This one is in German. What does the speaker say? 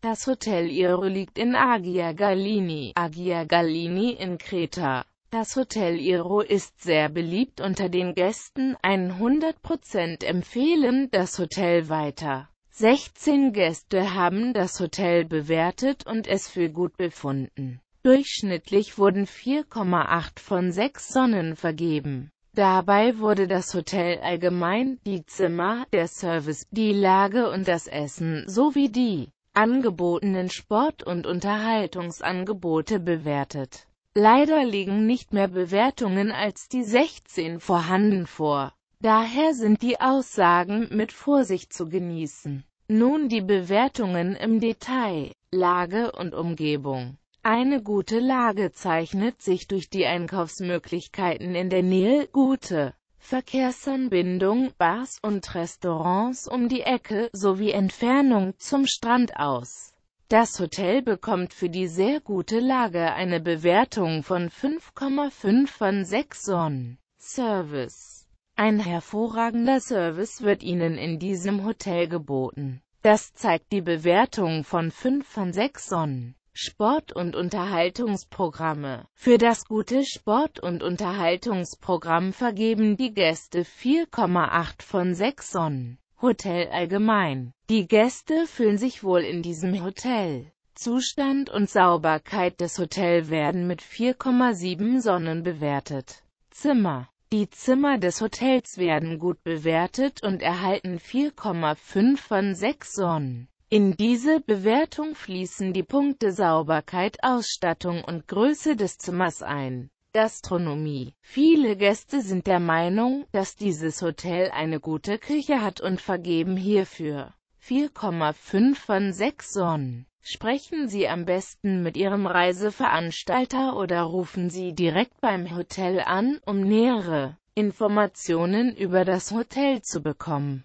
Das Hotel Iro liegt in Agia Gallini, Agia Gallini in Kreta. Das Hotel Iro ist sehr beliebt unter den Gästen, 100% empfehlen das Hotel weiter. 16 Gäste haben das Hotel bewertet und es für gut befunden. Durchschnittlich wurden 4,8 von 6 Sonnen vergeben. Dabei wurde das Hotel allgemein, die Zimmer, der Service, die Lage und das Essen sowie die angebotenen Sport- und Unterhaltungsangebote bewertet. Leider liegen nicht mehr Bewertungen als die 16 vorhanden vor. Daher sind die Aussagen mit Vorsicht zu genießen. Nun die Bewertungen im Detail. Lage und Umgebung. Eine gute Lage zeichnet sich durch die Einkaufsmöglichkeiten in der Nähe, gute Verkehrsanbindung, Bars und Restaurants um die Ecke, sowie Entfernung zum Strand aus. Das Hotel bekommt für die sehr gute Lage eine Bewertung von 5,5 von 6 Sonnen. Service Ein hervorragender Service wird Ihnen in diesem Hotel geboten. Das zeigt die Bewertung von 5 von 6 Sonnen. Sport- und Unterhaltungsprogramme. Für das gute Sport- und Unterhaltungsprogramm vergeben die Gäste 4,8 von 6 Sonnen. Hotel allgemein. Die Gäste fühlen sich wohl in diesem Hotel. Zustand und Sauberkeit des Hotels werden mit 4,7 Sonnen bewertet. Zimmer. Die Zimmer des Hotels werden gut bewertet und erhalten 4,5 von 6 Sonnen. In diese Bewertung fließen die Punkte Sauberkeit, Ausstattung und Größe des Zimmers ein. Gastronomie. Viele Gäste sind der Meinung, dass dieses Hotel eine gute Küche hat und vergeben hierfür 4,5 von 6 Sonnen. Sprechen Sie am besten mit Ihrem Reiseveranstalter oder rufen Sie direkt beim Hotel an, um nähere Informationen über das Hotel zu bekommen.